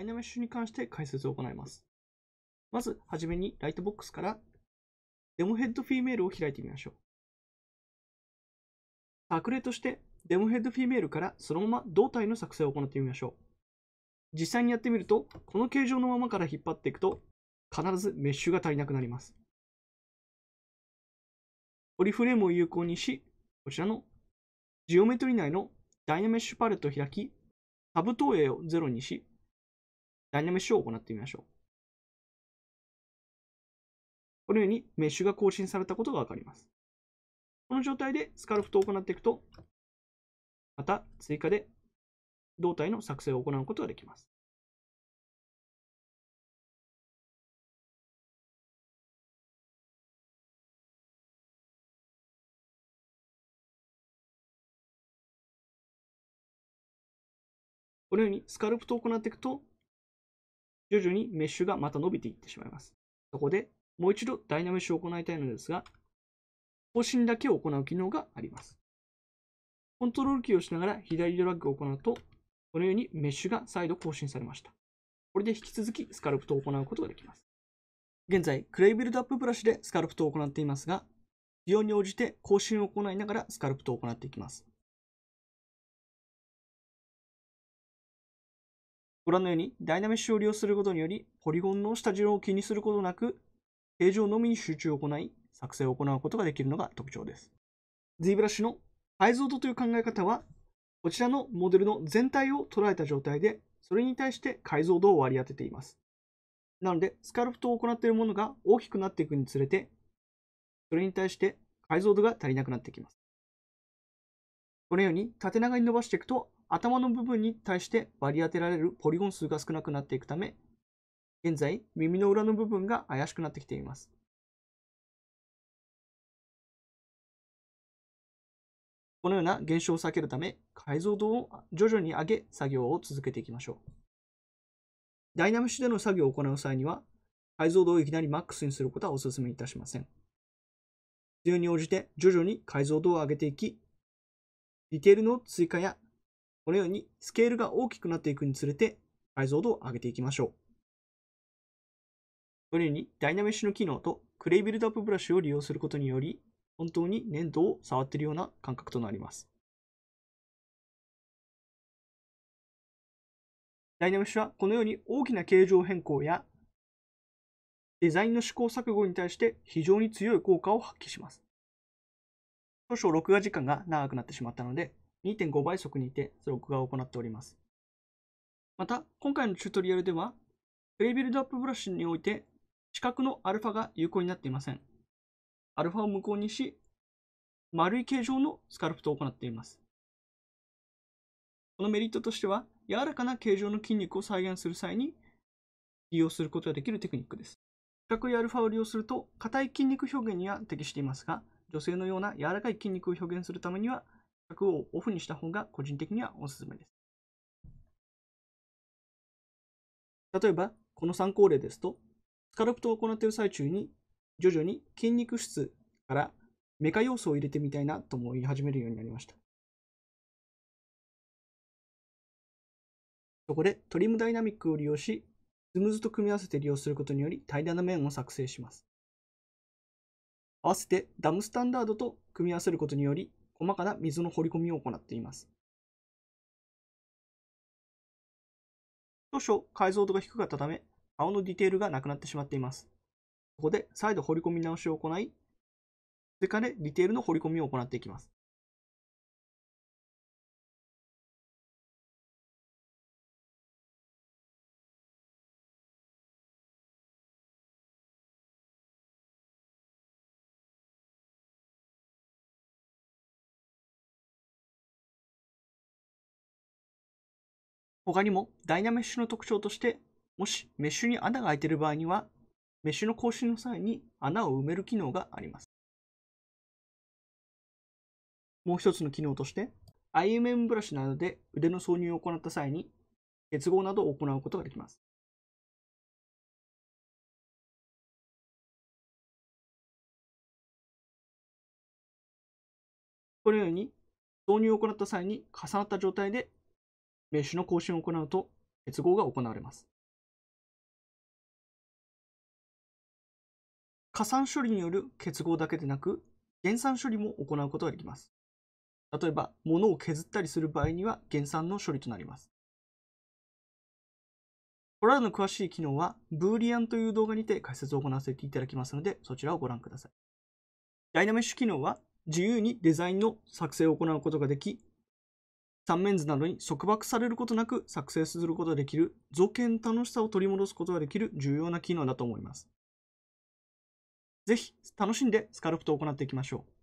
ダイナメッシュに関して解説を行います。まず、はじめにライトボックスからデモヘッドフィーメールを開いてみましょう。作例として、デモヘッドフィーメールからそのまま胴体の作成を行ってみましょう。実際にやってみると、この形状のままから引っ張っていくと、必ずメッシュが足りなくなります。ポリフレームを有効にし、こちらのジオメトリ内のダイナメッシュパレットを開き、タブ投影を0にし、ダイナメッシュを行ってみましょう。このようにメッシュが更新されたことがわかります。この状態でスカルフトを行っていくと、また追加で胴体の作成を行うことができます。このようにスカルプトを行っていくと、徐々にメッシュがまた伸びていってしまいます。そこでもう一度ダイナメッシュを行いたいのですが、更新だけを行う機能があります。コントロールキーをしながら左ドラッグを行うと、このようにメッシュが再度更新されました。これで引き続きスカルプトを行うことができます。現在、クレイビルドアップブラシでスカルプトを行っていますが、利用に応じて更新を行いながらスカルプトを行っていきます。ご覧のようにダイナメッシュを利用することにより、ポリゴンの下地を気にすることなく、形状のみに集中を行い、作成を行うことができるのが特徴です。ZBrush の解像度という考え方は、こちらのモデルの全体を捉えた状態で、それに対して解像度を割り当てています。なので、スカルプトを行っているものが大きくなっていくにつれて、それに対して解像度が足りなくなってきます。このように縦長に伸ばしていくと頭の部分に対して割り当てられるポリゴン数が少なくなっていくため、現在、耳の裏の部分が怪しくなってきています。このような現象を避けるため、解像度を徐々に上げ、作業を続けていきましょう。ダイナムシでの作業を行う際には、解像度をいきなりマックスにすることはお勧めいたしません。必要に応じて徐々に解像度を上げていき、ディテールの追加やこのようにスケールが大きくなっていくにつれて解像度を上げていきましょう。このようにダイナメッシュの機能とクレイビルドアップブラシを利用することにより、本当に粘土を触っているような感覚となります。ダイナメッシュはこのように大きな形状変更やデザインの試行錯誤に対して非常に強い効果を発揮します。少々録画時間が長くなってしまったので、2.5倍速にて録画を行っております。また、今回のチュートリアルでは、プレイビルドアップブラシにおいて、四角のアルファが有効になっていません。アルファを無効にし、丸い形状のスカルプトを行っています。このメリットとしては、柔らかな形状の筋肉を再現する際に利用することができるテクニックです。四角いアルファを利用すると、硬い筋肉表現には適していますが、女性のような柔らかい筋肉を表現するためには、をオフにした方が個人的にはおすすめです。例えば、この参考例ですと、スカルプトを行っている最中に、徐々に筋肉質からメカ要素を入れてみたいなとも言い始めるようになりました。そこでトリムダイナミックを利用し、スムーズと組み合わせて利用することにより平らな面を作成します。合わせてダムスタンダードと組み合わせることにより、細かな水の掘り込みを行っています。当初、解像度が低かったため、顔のディテールがなくなってしまっています。ここで再度掘り込み直しを行い、追加でディテールの掘り込みを行っていきます。他にもダイナメッシュの特徴として、もしメッシュに穴が開いている場合には、メッシュの更新の際に穴を埋める機能があります。もう一つの機能として、IMM ブラシなどで腕の挿入を行った際に、結合などを行うことができます。このように、挿入を行った際に重なった状態で米種の更新を行うと結合が行われます。加算処理による結合だけでなく、減算処理も行うことができます。例えば、物を削ったりする場合には減算の処理となります。これらの詳しい機能は、ブーリアンという動画にて解説を行わせていただきますので、そちらをご覧ください。ダイナメッシュ機能は、自由にデザインの作成を行うことができ、断面図などに束縛されることなく作成することができる造形の楽しさを取り戻すことができる重要な機能だと思います。ぜひ楽しんでスカルプトを行っていきましょう。